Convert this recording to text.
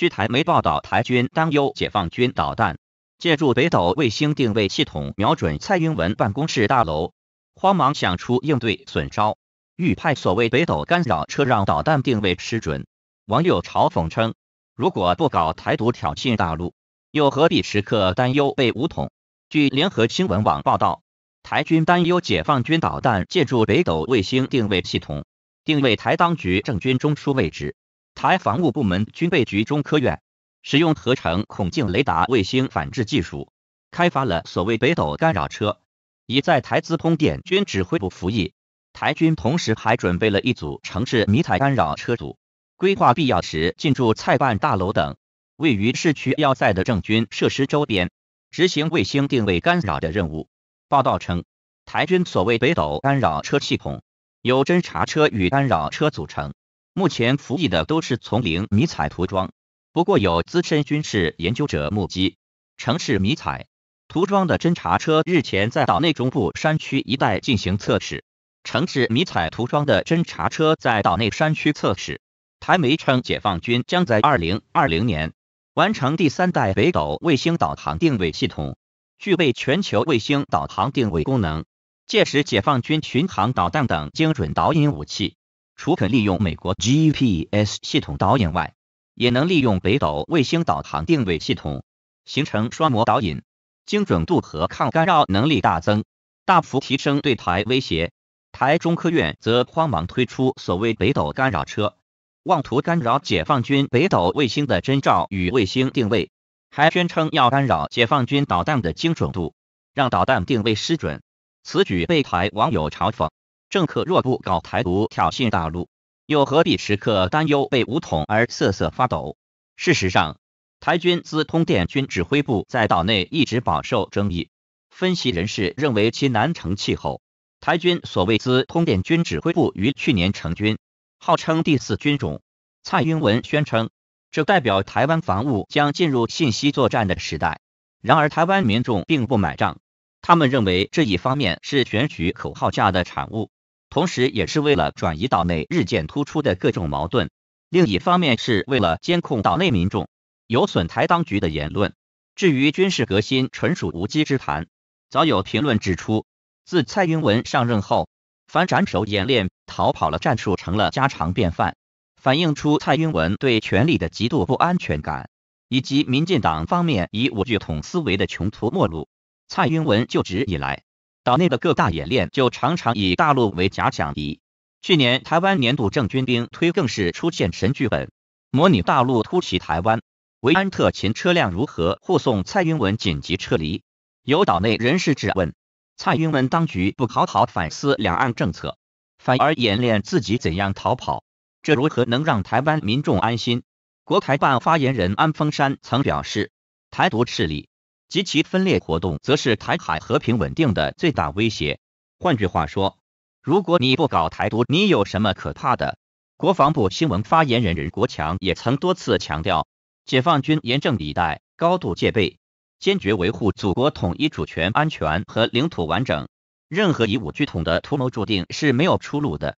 据台媒报道，台军担忧解放军导弹借助北斗卫星定位系统瞄准蔡英文办公室大楼，慌忙想出应对损招，欲派所谓北斗干扰车让导弹定位失准。网友嘲讽称：“如果不搞台独挑衅大陆，又何必时刻担忧被武统？”据联合新闻网报道，台军担忧解放军导弹借助北斗卫星定位系统定位台当局政军中枢位置。台防务部门军备局、中科院使用合成孔径雷达卫星反制技术，开发了所谓“北斗干扰车”，已在台资通电军指挥部服役。台军同时还准备了一组城市迷彩干扰车组，规划必要时进驻菜办大楼等位于市区要塞的政军设施周边，执行卫星定位干扰的任务。报道称，台军所谓“北斗干扰车”系统由侦察车与干扰车组成。目前服役的都是丛林迷彩涂装，不过有资深军事研究者目击城市迷彩涂装的侦察车日前在岛内中部山区一带进行测试。城市迷彩涂装的侦察车在岛内山区测试。台媒称，解放军将在2020年完成第三代北斗卫星导航定位系统，具备全球卫星导航定位功能。届时，解放军巡航导弹等精准导引武器。除可利用美国 GPS 系统导引外，也能利用北斗卫星导航定位系统形成双模导引，精准度和抗干扰能力大增，大幅提升对台威胁。台中科院则慌忙推出所谓“北斗干扰车”，妄图干扰解放军北斗卫星的侦照与卫星定位，还宣称要干扰解放军导弹的精准度，让导弹定位失准。此举被台网友嘲讽。政客若不搞台独挑衅大陆，又何必时刻担忧被武统而瑟瑟发抖？事实上，台军资通电军指挥部在岛内一直饱受争议。分析人士认为其难成气候。台军所谓资通电军指挥部于去年成军，号称第四军种。蔡英文宣称，这代表台湾防务将进入信息作战的时代。然而，台湾民众并不买账，他们认为这一方面是选举口号下的产物。同时，也是为了转移岛内日渐突出的各种矛盾；另一方面，是为了监控岛内民众有损台当局的言论。至于军事革新，纯属无稽之谈。早有评论指出，自蔡英文上任后，反斩首演练、逃跑了战术成了家常便饭，反映出蔡英文对权力的极度不安全感，以及民进党方面以武拒统思维的穷途末路。蔡英文就职以来。岛内的各大演练就常常以大陆为假想敌。去年台湾年度正军兵推更是出现神剧本，模拟大陆突袭台湾，维安特勤车辆如何护送蔡英文紧急撤离。有岛内人士质问：蔡英文当局不好好反思两岸政策，反而演练自己怎样逃跑，这如何能让台湾民众安心？国台办发言人安峰山曾表示，台独势力。及其分裂活动，则是台海和平稳定的最大威胁。换句话说，如果你不搞台独，你有什么可怕的？国防部新闻发言人任国强也曾多次强调，解放军严阵以待，高度戒备，坚决维护祖国统一主权安全和领土完整。任何以武拒统的图谋，注定是没有出路的。